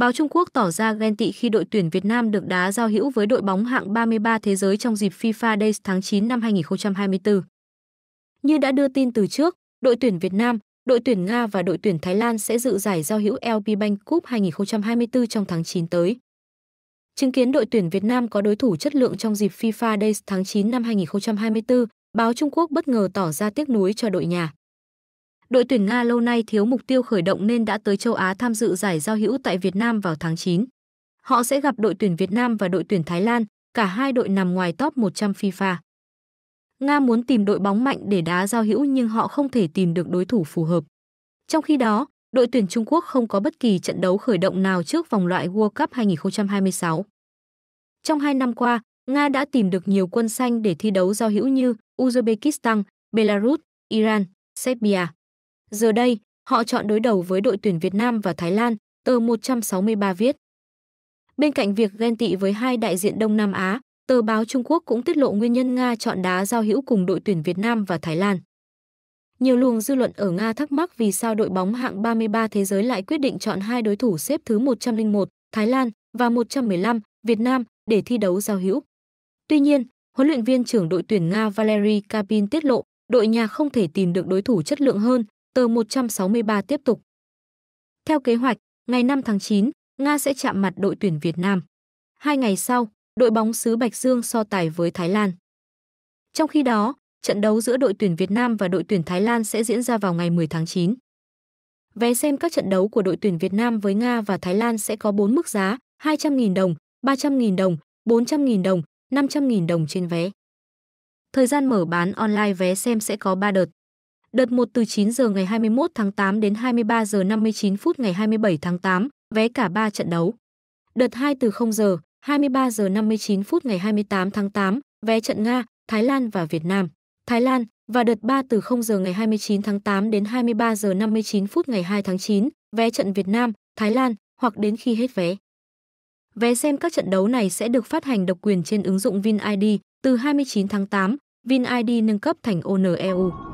báo Trung Quốc tỏ ra ghen tị khi đội tuyển Việt Nam được đá giao hữu với đội bóng hạng 33 thế giới trong dịp FIFA Days tháng 9 năm 2024. Như đã đưa tin từ trước, đội tuyển Việt Nam, đội tuyển Nga và đội tuyển Thái Lan sẽ dự giải giao hữu LP Bank Cup 2024 trong tháng 9 tới. Chứng kiến đội tuyển Việt Nam có đối thủ chất lượng trong dịp FIFA Days tháng 9 năm 2024, báo Trung Quốc bất ngờ tỏ ra tiếc nuối cho đội nhà. Đội tuyển Nga lâu nay thiếu mục tiêu khởi động nên đã tới châu Á tham dự giải giao hữu tại Việt Nam vào tháng 9. Họ sẽ gặp đội tuyển Việt Nam và đội tuyển Thái Lan, cả hai đội nằm ngoài top 100 FIFA. Nga muốn tìm đội bóng mạnh để đá giao hữu nhưng họ không thể tìm được đối thủ phù hợp. Trong khi đó, đội tuyển Trung Quốc không có bất kỳ trận đấu khởi động nào trước vòng loại World Cup 2026. Trong hai năm qua, Nga đã tìm được nhiều quân xanh để thi đấu giao hữu như Uzbekistan, Belarus, Iran, Serbia. Giờ đây, họ chọn đối đầu với đội tuyển Việt Nam và Thái Lan, tờ 163 viết. Bên cạnh việc ghen tị với hai đại diện Đông Nam Á, tờ báo Trung Quốc cũng tiết lộ nguyên nhân Nga chọn đá giao hữu cùng đội tuyển Việt Nam và Thái Lan. Nhiều luồng dư luận ở Nga thắc mắc vì sao đội bóng hạng 33 thế giới lại quyết định chọn hai đối thủ xếp thứ 101, Thái Lan và 115, Việt Nam để thi đấu giao hữu. Tuy nhiên, huấn luyện viên trưởng đội tuyển Nga Valery Kapin tiết lộ, đội nhà không thể tìm được đối thủ chất lượng hơn Tờ 163 tiếp tục. Theo kế hoạch, ngày 5 tháng 9, Nga sẽ chạm mặt đội tuyển Việt Nam. Hai ngày sau, đội bóng xứ Bạch Dương so tài với Thái Lan. Trong khi đó, trận đấu giữa đội tuyển Việt Nam và đội tuyển Thái Lan sẽ diễn ra vào ngày 10 tháng 9. Vé xem các trận đấu của đội tuyển Việt Nam với Nga và Thái Lan sẽ có 4 mức giá 200.000 đồng, 300.000 đồng, 400.000 đồng, 500.000 đồng trên vé. Thời gian mở bán online vé xem sẽ có 3 đợt. Đợt 1 từ 9 giờ ngày 21 tháng 8 đến 23 giờ 59 phút ngày 27 tháng 8, vé cả 3 trận đấu. Đợt 2 từ 0 giờ 23 giờ 59 phút ngày 28 tháng 8, vé trận Nga, Thái Lan và Việt Nam. Thái Lan và đợt 3 từ 0 giờ ngày 29 tháng 8 đến 23 giờ 59 phút ngày 2 tháng 9, vé trận Việt Nam, Thái Lan hoặc đến khi hết vé. Vé xem các trận đấu này sẽ được phát hành độc quyền trên ứng dụng VinID từ 29 tháng 8, VinID nâng cấp thành ONEU.